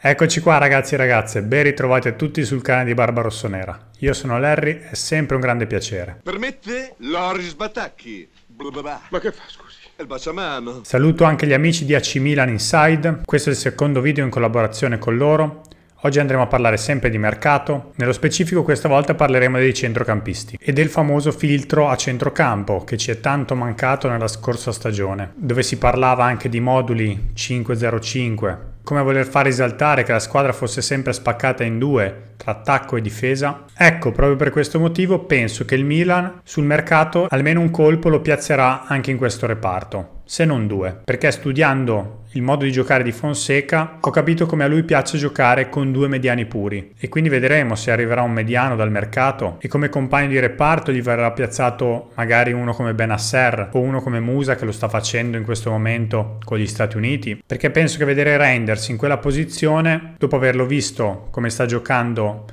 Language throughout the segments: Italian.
Eccoci qua ragazzi e ragazze, ben ritrovati a tutti sul canale di Barba Rossonera. Io sono Larry, è sempre un grande piacere. Permette Loris Batacchi. Ma che fa scusi? Il baciamano. Saluto anche gli amici di AC Milan Inside, questo è il secondo video in collaborazione con loro. Oggi andremo a parlare sempre di mercato, nello specifico questa volta parleremo dei centrocampisti e del famoso filtro a centrocampo che ci è tanto mancato nella scorsa stagione, dove si parlava anche di moduli 505 come a voler far risaltare che la squadra fosse sempre spaccata in due tra attacco e difesa. Ecco, proprio per questo motivo penso che il Milan sul mercato almeno un colpo lo piazzerà anche in questo reparto se non due, perché studiando il modo di giocare di Fonseca ho capito come a lui piace giocare con due mediani puri e quindi vedremo se arriverà un mediano dal mercato e come compagno di reparto gli verrà piazzato magari uno come Benasser o uno come Musa che lo sta facendo in questo momento con gli Stati Uniti, perché penso che vedere Reinders in quella posizione, dopo averlo visto come sta giocando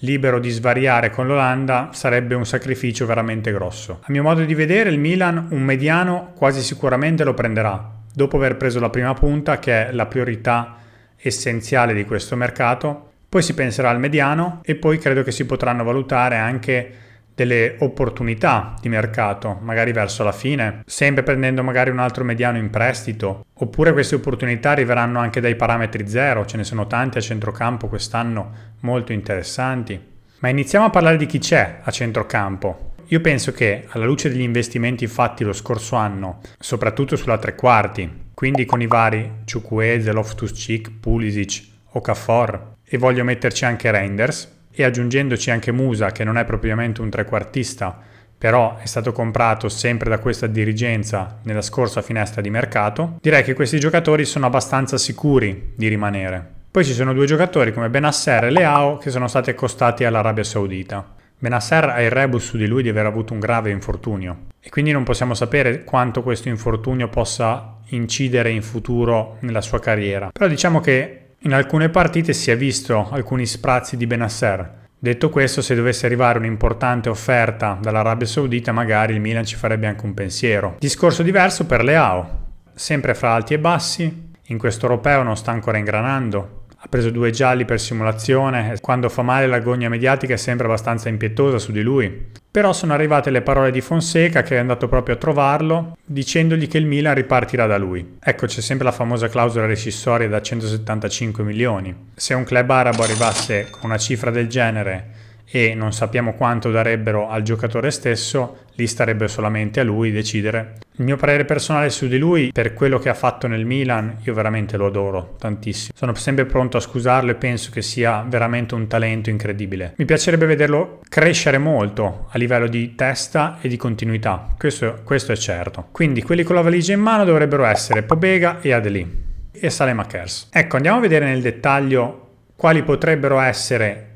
libero di svariare con l'Olanda sarebbe un sacrificio veramente grosso. A mio modo di vedere il Milan un mediano quasi sicuramente lo prenderà, dopo aver preso la prima punta che è la priorità essenziale di questo mercato, poi si penserà al mediano e poi credo che si potranno valutare anche delle opportunità di mercato, magari verso la fine, sempre prendendo magari un altro mediano in prestito, oppure queste opportunità arriveranno anche dai parametri zero, ce ne sono tanti a centrocampo quest'anno molto interessanti. Ma iniziamo a parlare di chi c'è a centrocampo. Io penso che alla luce degli investimenti fatti lo scorso anno, soprattutto sulla tre quarti, quindi con i vari Ciucueze, Loftus-Cheek, Pulisic, Okafor e voglio metterci anche Renders, e aggiungendoci anche Musa che non è propriamente un trequartista, però è stato comprato sempre da questa dirigenza nella scorsa finestra di mercato, direi che questi giocatori sono abbastanza sicuri di rimanere. Poi ci sono due giocatori come Benasser e Leao che sono stati accostati all'Arabia Saudita. Benasser ha il rebus su di lui di aver avuto un grave infortunio e quindi non possiamo sapere quanto questo infortunio possa incidere in futuro nella sua carriera. Però diciamo che in alcune partite si è visto alcuni sprazzi di Benasser. Detto questo, se dovesse arrivare un'importante offerta dall'Arabia Saudita, magari il Milan ci farebbe anche un pensiero. Discorso diverso per Leao, sempre fra alti e bassi, in questo europeo non sta ancora ingranando. Ha preso due gialli per simulazione e quando fa male l'agonia mediatica è sempre abbastanza impietosa su di lui. Però sono arrivate le parole di Fonseca che è andato proprio a trovarlo dicendogli che il Milan ripartirà da lui. Ecco c'è sempre la famosa clausola rescissoria da 175 milioni. Se un club arabo arrivasse con una cifra del genere e non sappiamo quanto darebbero al giocatore stesso, lì starebbe solamente a lui decidere. Il mio parere personale su di lui, per quello che ha fatto nel Milan, io veramente lo adoro tantissimo. Sono sempre pronto a scusarlo e penso che sia veramente un talento incredibile. Mi piacerebbe vederlo crescere molto a livello di testa e di continuità, questo, questo è certo. Quindi quelli con la valigia in mano dovrebbero essere Pobega e Adeli e Salema Kers. Ecco, andiamo a vedere nel dettaglio quali potrebbero essere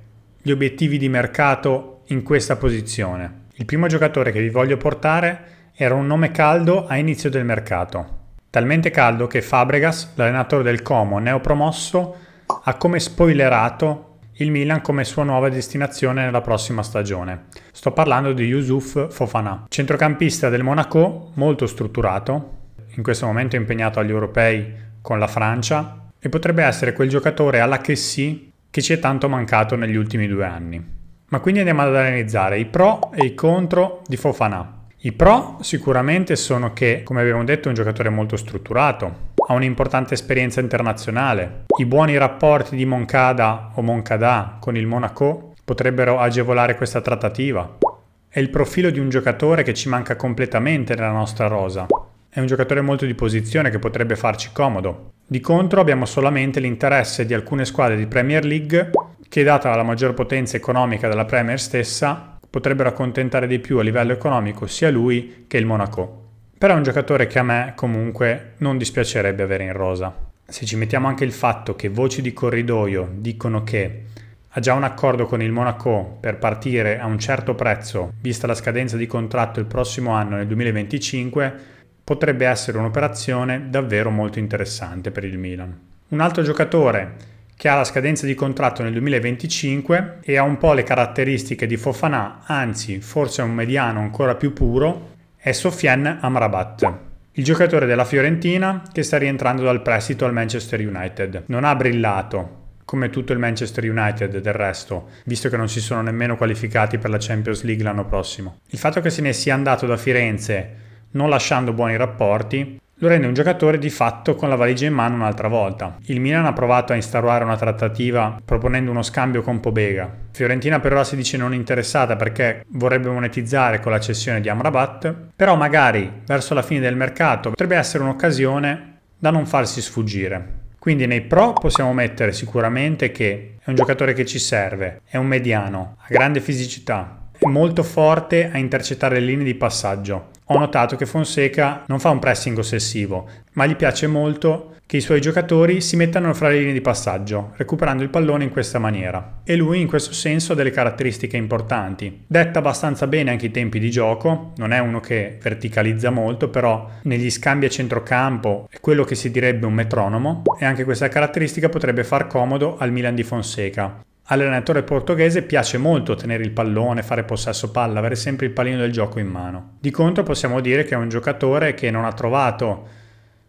gli obiettivi di mercato in questa posizione. Il primo giocatore che vi voglio portare era un nome caldo a inizio del mercato, talmente caldo che Fabregas, l'allenatore del Como neopromosso, ha come spoilerato il Milan come sua nuova destinazione nella prossima stagione. Sto parlando di Yusuf Fofana, centrocampista del Monaco, molto strutturato, in questo momento impegnato agli europei con la Francia e potrebbe essere quel giocatore alla che sì che ci è tanto mancato negli ultimi due anni. Ma quindi andiamo ad analizzare i pro e i contro di Fofana. I pro sicuramente sono che, come abbiamo detto, è un giocatore molto strutturato, ha un'importante esperienza internazionale, i buoni rapporti di Moncada o Moncada con il Monaco potrebbero agevolare questa trattativa, è il profilo di un giocatore che ci manca completamente nella nostra rosa, è un giocatore molto di posizione che potrebbe farci comodo. Di contro abbiamo solamente l'interesse di alcune squadre di Premier League che data la maggior potenza economica della Premier stessa potrebbero accontentare di più a livello economico sia lui che il Monaco. Però è un giocatore che a me comunque non dispiacerebbe avere in rosa. Se ci mettiamo anche il fatto che voci di corridoio dicono che ha già un accordo con il Monaco per partire a un certo prezzo, vista la scadenza di contratto il prossimo anno nel 2025, potrebbe essere un'operazione davvero molto interessante per il Milan. Un altro giocatore che ha la scadenza di contratto nel 2025 e ha un po' le caratteristiche di Fofanà, anzi forse un mediano ancora più puro, è Sofian Amrabat. Il giocatore della Fiorentina che sta rientrando dal prestito al Manchester United. Non ha brillato, come tutto il Manchester United del resto, visto che non si sono nemmeno qualificati per la Champions League l'anno prossimo. Il fatto che se ne sia andato da Firenze non lasciando buoni rapporti, lo rende un giocatore di fatto con la valigia in mano un'altra volta. Il Milan ha provato a instaurare una trattativa proponendo uno scambio con Pobega. Fiorentina per ora si dice non interessata perché vorrebbe monetizzare con la cessione di Amrabat, però magari verso la fine del mercato potrebbe essere un'occasione da non farsi sfuggire. Quindi nei pro possiamo mettere sicuramente che è un giocatore che ci serve, è un mediano, ha grande fisicità, è molto forte a intercettare le linee di passaggio, ho notato che Fonseca non fa un pressing ossessivo, ma gli piace molto che i suoi giocatori si mettano fra le linee di passaggio, recuperando il pallone in questa maniera. E lui in questo senso ha delle caratteristiche importanti. Detta abbastanza bene anche i tempi di gioco, non è uno che verticalizza molto, però negli scambi a centrocampo è quello che si direbbe un metronomo e anche questa caratteristica potrebbe far comodo al Milan di Fonseca. All'allenatore portoghese piace molto tenere il pallone, fare possesso palla, avere sempre il pallino del gioco in mano. Di contro possiamo dire che è un giocatore che non ha trovato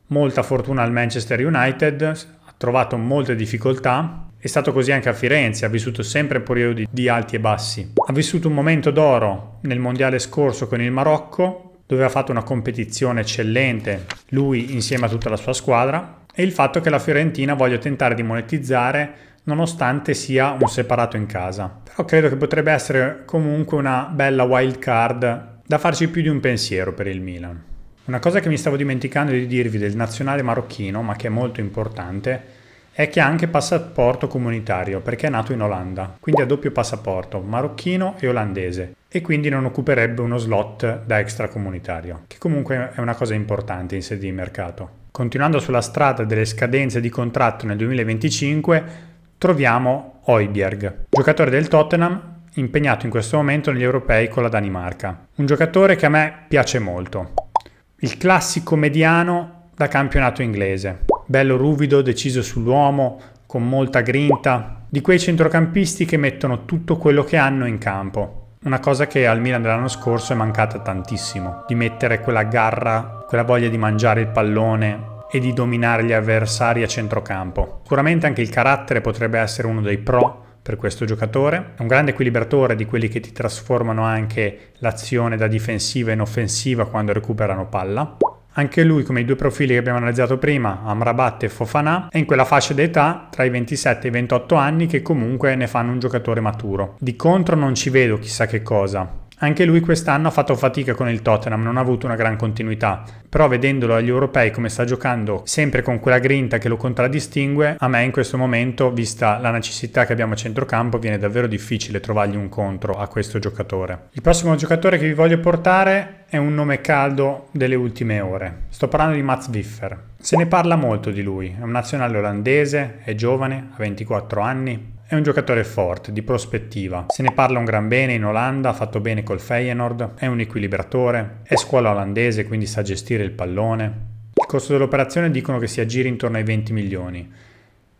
molta fortuna al Manchester United, ha trovato molte difficoltà, è stato così anche a Firenze, ha vissuto sempre periodi di alti e bassi. Ha vissuto un momento d'oro nel mondiale scorso con il Marocco, dove ha fatto una competizione eccellente, lui insieme a tutta la sua squadra, e il fatto che la Fiorentina voglia tentare di monetizzare nonostante sia un separato in casa. Però credo che potrebbe essere comunque una bella wild card da farci più di un pensiero per il Milan. Una cosa che mi stavo dimenticando di dirvi del nazionale marocchino, ma che è molto importante, è che ha anche passaporto comunitario perché è nato in Olanda, quindi ha doppio passaporto marocchino e olandese e quindi non occuperebbe uno slot da extracomunitario, che comunque è una cosa importante in sede di mercato. Continuando sulla strada delle scadenze di contratto nel 2025, troviamo Oibjerg, giocatore del Tottenham impegnato in questo momento negli europei con la Danimarca. Un giocatore che a me piace molto. Il classico mediano da campionato inglese. Bello ruvido, deciso sull'uomo, con molta grinta. Di quei centrocampisti che mettono tutto quello che hanno in campo. Una cosa che al Milan dell'anno scorso è mancata tantissimo. Di mettere quella garra, quella voglia di mangiare il pallone, e di dominare gli avversari a centrocampo. Sicuramente anche il carattere potrebbe essere uno dei pro per questo giocatore. È un grande equilibratore di quelli che ti trasformano anche l'azione da difensiva in offensiva quando recuperano palla. Anche lui, come i due profili che abbiamo analizzato prima, Amrabat e Fofana, è in quella fascia d'età tra i 27 e i 28 anni che comunque ne fanno un giocatore maturo. Di contro non ci vedo chissà che cosa, anche lui quest'anno ha fatto fatica con il Tottenham, non ha avuto una gran continuità, però vedendolo agli europei come sta giocando, sempre con quella grinta che lo contraddistingue, a me in questo momento, vista la necessità che abbiamo a centrocampo, viene davvero difficile trovargli un contro a questo giocatore. Il prossimo giocatore che vi voglio portare è un nome caldo delle ultime ore. Sto parlando di Mats Wiffer. Se ne parla molto di lui, è un nazionale olandese, è giovane, ha 24 anni, è un giocatore forte, di prospettiva. Se ne parla un gran bene in Olanda, ha fatto bene col Feyenoord, è un equilibratore, è scuola olandese quindi sa gestire il pallone. Il costo dell'operazione dicono che si aggiri intorno ai 20 milioni.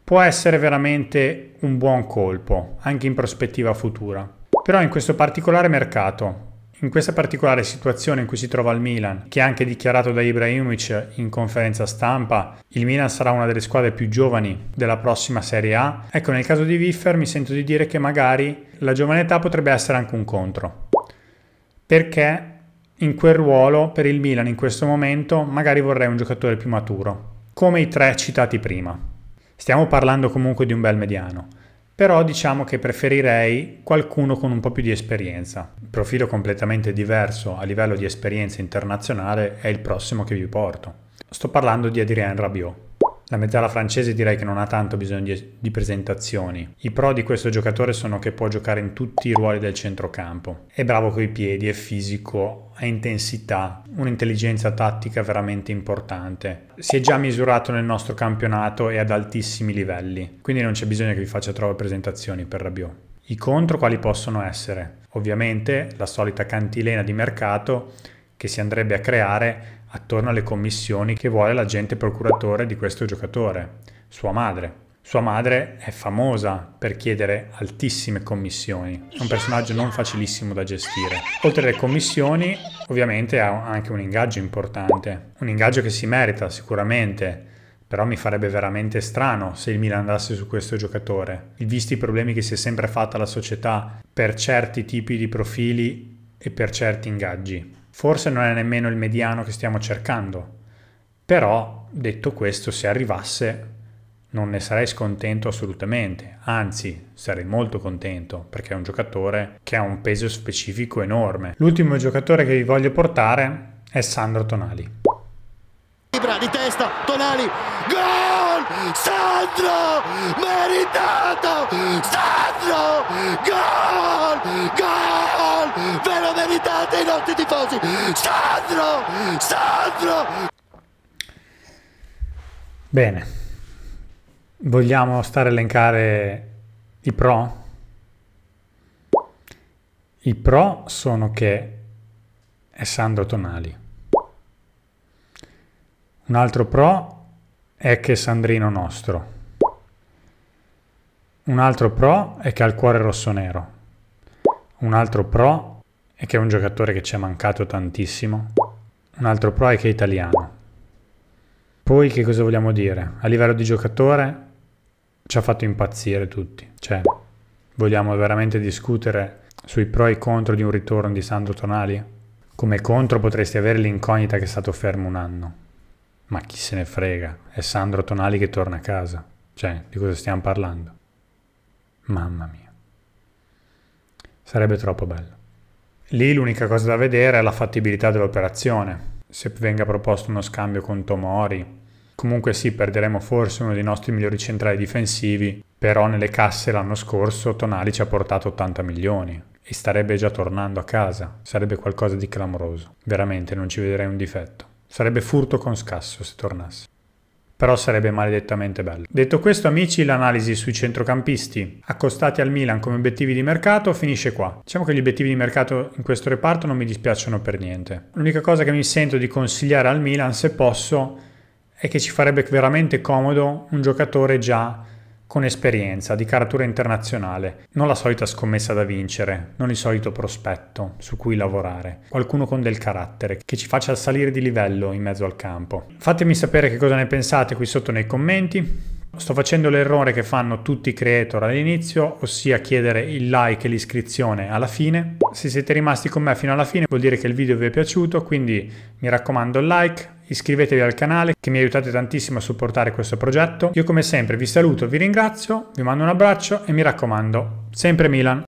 Può essere veramente un buon colpo, anche in prospettiva futura. Però in questo particolare mercato, in questa particolare situazione in cui si trova il Milan, che è anche dichiarato da Ibrahimovic in conferenza stampa, il Milan sarà una delle squadre più giovani della prossima Serie A. Ecco, nel caso di Wiffer mi sento di dire che magari la giovane età potrebbe essere anche un contro. Perché in quel ruolo per il Milan in questo momento magari vorrei un giocatore più maturo, come i tre citati prima. Stiamo parlando comunque di un bel mediano però diciamo che preferirei qualcuno con un po' più di esperienza. Un profilo completamente diverso a livello di esperienza internazionale è il prossimo che vi porto. Sto parlando di Adrien Rabiot. La mezzala francese direi che non ha tanto bisogno di, di, presentazioni. I pro di questo giocatore sono che può giocare in tutti i ruoli del centrocampo. È bravo coi piedi, è fisico, ha intensità, un'intelligenza tattica veramente importante. Si è già misurato nel nostro campionato e ad altissimi livelli, quindi non c'è bisogno che vi faccia troppe presentazioni per Rabiot. I contro quali possono essere? Ovviamente la solita cantilena di mercato che si andrebbe a creare attorno alle commissioni che vuole l'agente procuratore di questo giocatore, sua madre. Sua madre è famosa per chiedere altissime commissioni, è un personaggio non facilissimo da gestire. Oltre alle commissioni, ovviamente ha anche un ingaggio importante, un ingaggio che si merita sicuramente, però mi farebbe veramente strano se il Milan andasse su questo giocatore. Visti i problemi che si è sempre fatta la società per certi tipi di profili e per certi ingaggi. Forse non è nemmeno il mediano che stiamo cercando, però detto questo, se arrivasse non ne sarei scontento assolutamente, anzi sarei molto contento perché è un giocatore che ha un peso specifico enorme. L'ultimo giocatore che vi voglio portare è Sandro Tonali. Libra di testa, Tonali Gol! Sandro! Meritato! Sandro! Gol! Gol! Ve lo meritate i nostri tifosi! Sandro! Sandro! Bene, vogliamo stare a elencare i pro? I pro sono che è Sandro Tonali. Un altro pro è che Sandrino nostro. Un altro pro è che ha il cuore rosso-nero. Un altro pro è che è un giocatore che ci è mancato tantissimo. Un altro pro è che è italiano. Poi che cosa vogliamo dire? A livello di giocatore ci ha fatto impazzire tutti. Cioè, vogliamo veramente discutere sui pro e contro di un ritorno di Sandro Tonali? Come contro potresti avere l'incognita che è stato fermo un anno. Ma chi se ne frega? È Sandro Tonali che torna a casa. Cioè, di cosa stiamo parlando? Mamma mia. Sarebbe troppo bello. Lì l'unica cosa da vedere è la fattibilità dell'operazione. Se venga proposto uno scambio con Tomori. Comunque sì, perderemo forse uno dei nostri migliori centrali difensivi, però nelle casse l'anno scorso Tonali ci ha portato 80 milioni e starebbe già tornando a casa. Sarebbe qualcosa di clamoroso. Veramente non ci vedrei un difetto. Sarebbe furto con scasso se tornasse. Però sarebbe maledettamente bello. Detto questo amici, l'analisi sui centrocampisti accostati al Milan come obiettivi di mercato finisce qua. Diciamo che gli obiettivi di mercato in questo reparto non mi dispiacciono per niente. L'unica cosa che mi sento di consigliare al Milan, se posso, è che ci farebbe veramente comodo un giocatore già con esperienza, di caratura internazionale, non la solita scommessa da vincere, non il solito prospetto su cui lavorare, qualcuno con del carattere che ci faccia salire di livello in mezzo al campo. Fatemi sapere che cosa ne pensate qui sotto nei commenti, Sto facendo l'errore che fanno tutti i creator all'inizio, ossia chiedere il like e l'iscrizione alla fine. Se siete rimasti con me fino alla fine vuol dire che il video vi è piaciuto, quindi mi raccomando il like, iscrivetevi al canale che mi aiutate tantissimo a supportare questo progetto. Io come sempre vi saluto, vi ringrazio, vi mando un abbraccio e mi raccomando, sempre Milan!